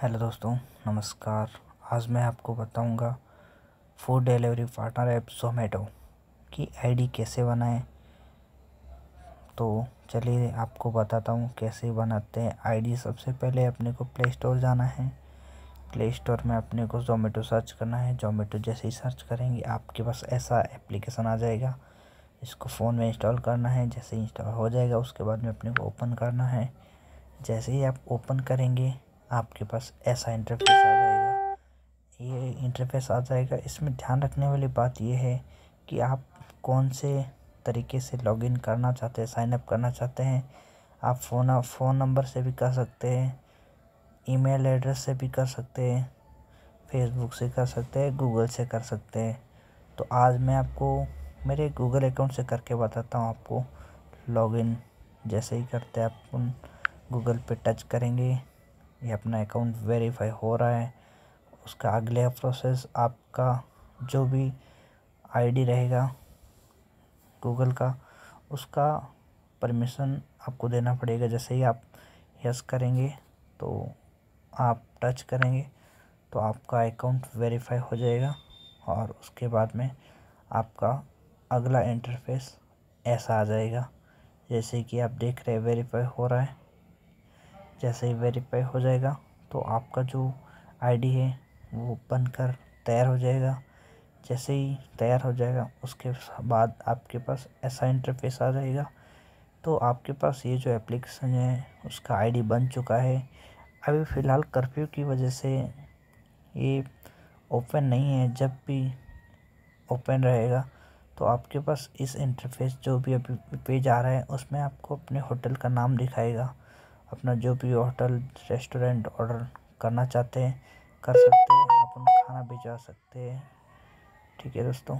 hello दोस्तों नमस्कार आज मैं आपको बताऊंगा food delivery partner app Zomato की आईडी कैसे बनाएं तो चलिए आपको बताता हूँ कैसे बनाते हैं आईडी सबसे पहले अपने को प्ले स्टोर जाना है प्ले स्टोर में अपने को जोमेटो सर्च करना है जोमेटो जैसे ही सर्च करेंगे आपके पास ऐसा एप्लीकेशन आ जाएगा इसको फ़ोन में इंस्टॉल करना है जैसे इंस्टॉल हो जाएगा उसके बाद में अपने को ओपन करना है जैसे ही आप ओपन करेंगे आपके पास ऐसा इंटरफेस आ जाएगा ये इंटरफेस आ जाएगा इसमें ध्यान रखने वाली बात यह है कि आप कौन से तरीके से लॉगिन करना चाहते हैं साइनअप करना चाहते हैं आप फ़ोन फ़ोन नंबर से भी कर सकते हैं ईमेल एड्रेस से भी कर सकते हैं फेसबुक से कर सकते हैं गूगल से कर सकते हैं तो आज मैं आपको मेरे गूगल अकाउंट से करके बताता हूँ आपको लॉगिन जैसे ही करते हैं आप गूगल पे टच करेंगे ये अपना अकाउंट वेरीफाई हो रहा है उसका अगला प्रोसेस आपका जो भी आईडी रहेगा गूगल का उसका परमिशन आपको देना पड़ेगा जैसे ही आप यस करेंगे तो आप टच करेंगे तो आपका अकाउंट वेरीफाई हो जाएगा और उसके बाद में आपका अगला इंटरफेस ऐसा आ जाएगा जैसे कि आप देख रहे हैं वेरीफाई हो रहा है जैसे ही वेरीफाई हो जाएगा तो आपका जो आईडी है वो बनकर तैयार हो जाएगा जैसे ही तैयार हो जाएगा उसके बाद आपके पास ऐसा इंटरफेस आ जाएगा तो आपके पास ये जो एप्लीकेशन है उसका आईडी बन चुका है अभी फ़िलहाल कर्फ्यू की वजह से ये ओपन नहीं है जब भी ओपन रहेगा तो आपके पास इस इंटरफेस जो भी अभी पेज आ रहा है उसमें आपको अपने होटल का नाम दिखाएगा अपना जो भी होटल रेस्टोरेंट ऑर्डर करना चाहते हैं कर सकते हैं अपन खाना भिजवा सकते हैं ठीक है दोस्तों